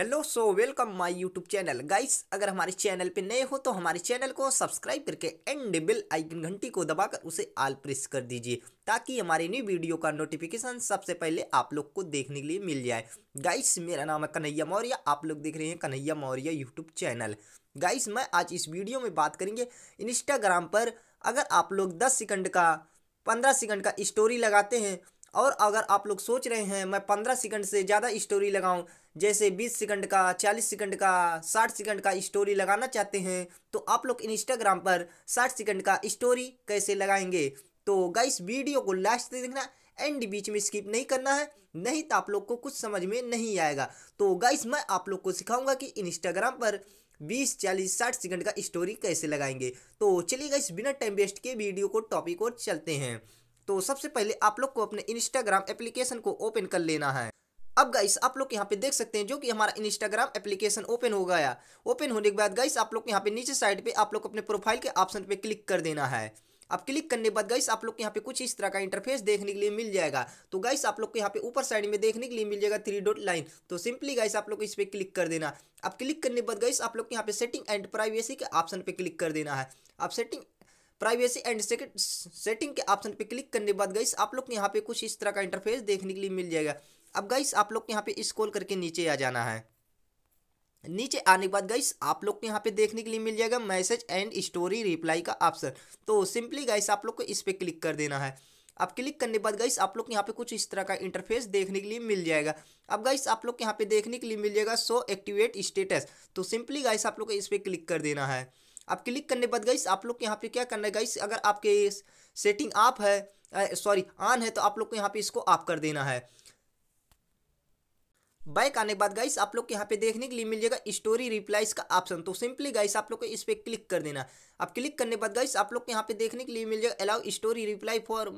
hello so welcome my YouTube channel guys अगर हमारे channel पे नए हो तो हमारे चैनल को सब्सक्राइब करके एंड बिल आइकन घंटी को दबाकर उसे आल प्रेस कर दीजिए ताकि हमारे न्यू वीडियो का नोटिफिकेशन सबसे पहले आप लोग को देखने के लिए मिल जाए गाइस मेरा नाम है कन्हैया मौर्य आप लोग देख रहे हैं Kanhaiya Maurya YouTube channel guys मैं आज इस वीडियो में बात करेंगे इंस्टाग्राम पर अगर आप लोग दस सेकेंड का पंद्रह सेकेंड का स्टोरी लगाते हैं और अगर आप लोग सोच रहे हैं मैं पंद्रह सेकंड से ज़्यादा स्टोरी लगाऊं जैसे बीस सेकंड का चालीस सेकंड का साठ सेकंड का स्टोरी लगाना चाहते हैं तो आप लोग इंस्टाग्राम पर साठ सेकंड का स्टोरी कैसे लगाएंगे तो गाइस वीडियो को लास्ट तक देखना एंड बीच में स्किप नहीं करना है नहीं तो आप लोग को कुछ समझ में नहीं आएगा तो गाइस मैं आप लोग को सिखाऊंगा कि इंस्टाग्राम पर बीस चालीस साठ सेकंड का स्टोरी कैसे लगाएंगे तो चलिए गाइस बिना टाइम वेस्ट के वीडियो को टॉपिक और चलते हैं तो सबसे पहले आप लोग को अपने इंस्टाग्राम एप्लीकेशन को ओपन कर लेना है अब गाइस आप लोग यहाँ पे देख सकते हैं जो कि हमारा इंस्टाग्राम एप्लीकेशन ओपन हो गया ओपन होने के बाद गाइस आप लोग यहाँ पे नीचे साइड पे आप लोग अपने प्रोफाइल के ऑप्शन पे क्लिक कर देना है अब क्लिक करने के बाद गाइस आप लोग को यहाँ पे कुछ इस तरह का इंटरफेस देखने के लिए मिल जाएगा तो गाइस आप लोग को यहाँ पे ऊपर साइड में देखने के लिए मिल जाएगा थ्री डॉट लाइन तो सिंपली गाइस आप लोग इस पर क्लिक कर देना अब क्लिक करने के बाद गाइस आप लोग यहाँ पे सेटिंग एंड प्राइवेसी के ऑप्शन पे क्लिक कर देना है अब सेटिंग प्राइवेसी एंड सेटिंग के ऑप्शन पे क्लिक करने के बाद गाइस आप लोग के यहाँ पे कुछ इस तरह का इंटरफेस देखने के लिए मिल जाएगा अब गाइस आप लोग के यहाँ पे स्कोल करके नीचे आ जाना है नीचे आने के बाद गाइस आप लोग को यहाँ पे देखने के लिए मिल जाएगा मैसेज एंड स्टोरी रिप्लाई का ऑप्शन तो सिंपली गाइस आप लोग को इस पर क्लिक कर देना है अब क्लिक करने के बाद गाइस आप लोग यहाँ पे कुछ इस तरह का इंटरफेस देखने के लिए मिल जाएगा अब गाइस आप लोग यहाँ पे देखने के लिए मिल जाएगा सो एक्टिवेट स्टेटस तो सिंपली गाइस आप लोग को इस पर क्लिक कर देना है अब क्लिक करने बाद गई आप लोग को यहाँ पे क्या करना है गई अगर आपके सेटिंग आप है सॉरी ऑन है तो आप लोग को यहाँ पे इसको ऑफ कर देना है बैक आने के बाद गाइस आप लोग के यहाँ पे देखने के लिए मिल जाएगा स्टोरी रिप्लाइज का ऑप्शन तो सिंपली गाइस आप लोग को इस पर क्लिक कर देना अब क्लिक करने के बाद गाइस आप लोग के यहाँ पे देखने के लिए मिल जाएगा allow story reply for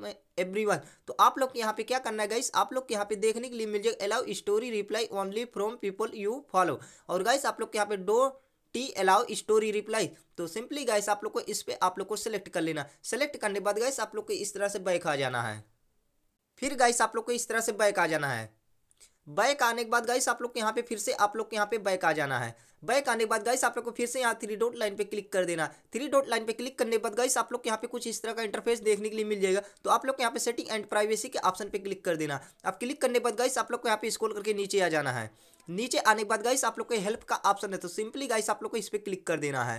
everyone तो आप लोग के यहाँ पे क्या करना है गाइस आप लोग के यहाँ पे देखने के लिए मिल जाएगा allow story reply only from people you follow और गाइस आप लोग के यहाँ पे डो टी अलाउ स्टोरी रिप्लाई तो सिंपली गाइस आप लोग को इस पर आप लोग को सिलेक्ट कर लेना सेलेक्ट करने के बाद गाइस आप लोग को इस तरह से बैक आ जाना है फिर गाइस आप लोग को इस तरह से बैक आ जाना है बैक आने के बाद गाइस आप लोग के यहाँ पे फिर से आप लोग के यहाँ पे बैक आ जाना है बैक आने के बाद गाइस आप लोग को फिर से यहाँ थ्री डॉट लाइन पे क्लिक कर देना थ्री डॉट लाइन पे क्लिक करने के बाद गाइस आप लोग यहाँ पे कुछ इस तरह का इंटरफेस देखने के लिए मिल जाएगा तो आप लोग यहाँ पे सेटिंग एंड प्राइवेसी के ऑप्शन पे क्लिक कर देना आप क्लिक करने के बाद गाइस आप लोग को यहाँ पे स्क्रॉल करके नीचे आ जाना है नीचे आने के बाद गाइस आप लोग को हेल्प का ऑप्शन है तो सिंपली गाइस आप लोग को इस पर क्लिक कर देना है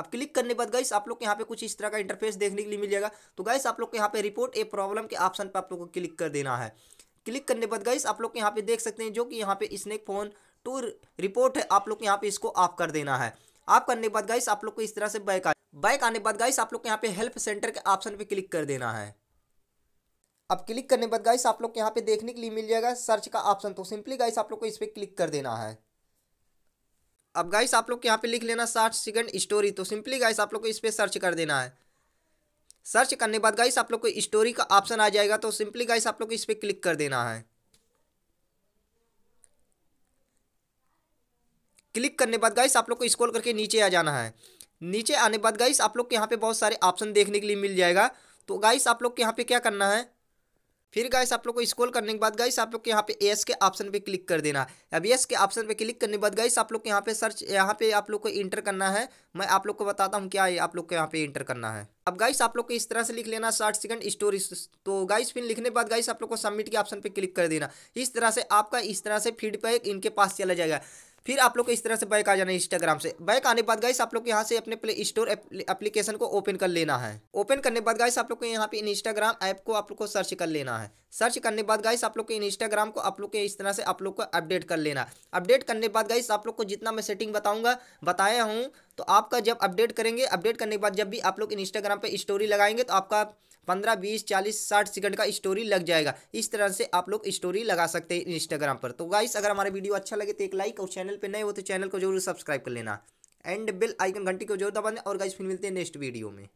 अब क्लिक करने के बाद गाइस आप लोग को यहाँ पे कुछ इस तरह का इंटरफेस देखने के लिए मिल जाएगा तो गाइस आप लोग को यहाँ पे रिपोर्ट ए प्रॉब्लम के ऑप्शन पर आप लोग को क्लिक कर देना है क्लिक करने के बाद गाइस आप लोग यहाँ पे देख सकते हैं जो कि यहाँ पे स्नेक फोन टू रिपोर्ट है आप लोग यहाँ पे इसको ऑफ कर देना है ऑफ करने के बाद गाइस आप लोग को इस तरह से बैक आ बैक आने के बाद गाइस आप लोग यहाँ पे हेल्प सेंटर के ऑप्शन पर क्लिक कर देना है अब क्लिक करने के बाद गाइस आप लोग यहाँ पे देखने के लिए मिल जाएगा सर्च का ऑप्शन तो सिंपली गाइस आप लोग को इस पर क्लिक कर देना है अब गाइस आप लोग यहाँ पे लिख लेना साठ सेकंड स्टोरी तो सिंपली गाइस आप लोग को इस पर सर्च कर देना है सर्च करने बाद गाइस आप लोग को स्टोरी का ऑप्शन आ जाएगा तो सिंपली गाइस आप लोग को इस पर क्लिक कर देना है क्लिक करने बाद गाइस आप लोग को स्क्रॉल करके नीचे आ जाना है नीचे आने बाद गाइस आप लोग के यहाँ पे बहुत सारे ऑप्शन देखने के लिए मिल जाएगा तो गाइस आप लोग के यहाँ पे क्या करना है फिर गाइस आप लोग को स्क्रॉल करने के बाद गाइस आप लोग यहाँ पे एस के ऑप्शन पे क्लिक कर देना अब एस के ऑप्शन पे क्लिक करने के बाद गाइस आप लोग यहाँ पे सर्च यहाँ पे आप लोग को इंटर करना है मैं आप लोग को बताता हूँ क्या है आप लोग को यहाँ पे इंटर करना है अब गाइस आप लोग को इस तरह से लिख लेना साठ सेकंड स्टोरी तो गाइस फिर लिखने के बाद गाइस आप लोग को सबमिट के ऑप्शन पे क्लिक कर देना इस तरह से आपका इस तरह से फीडबैक इनके पास चला जाएगा फिर आप लोग को इस तरह से बैक आ जाना इंस्टाग्राम से बैक आने के बाद गाइस आप लोग यहाँ से अपने प्ले स्टोर एप्लीकेशन को ओपन कर लेना है ओपन करने के बाद गाइस आप लोग को यहाँ पे इंस्टाग्राम ऐप को आप लोग को सर्च कर लेना है सर्च करने के बाद गाइस आप लोग के इंस्टाग्राम को आप लोग के इस तरह से आप लोग को अपडेट कर लेना अपडेट करने के बाद गाइस आप लोग को जितना मैं सेटिंग बताऊँगा बताया हूँ तो आपका जब अपडेट करेंगे अपडेट करने के बाद जब भी आप लोग इंस्टाग्राम पर स्टोरी लगाएंगे तो आपका पंद्रह बीस चालीस साठ सेकंड का स्टोरी लग जाएगा इस तरह से आप लोग स्टोरी लगा सकते हैं इंस्टाग्राम पर तो गाइस अगर हमारे वीडियो अच्छा लगे तो एक लाइक और चैनल पर नए हो तो चैनल को जरूर सब्सक्राइब कर लेना एंड बिल आइकन घंटी को जरूर दबा और गाइस फिर मिलते हैं नेक्स्ट वीडियो में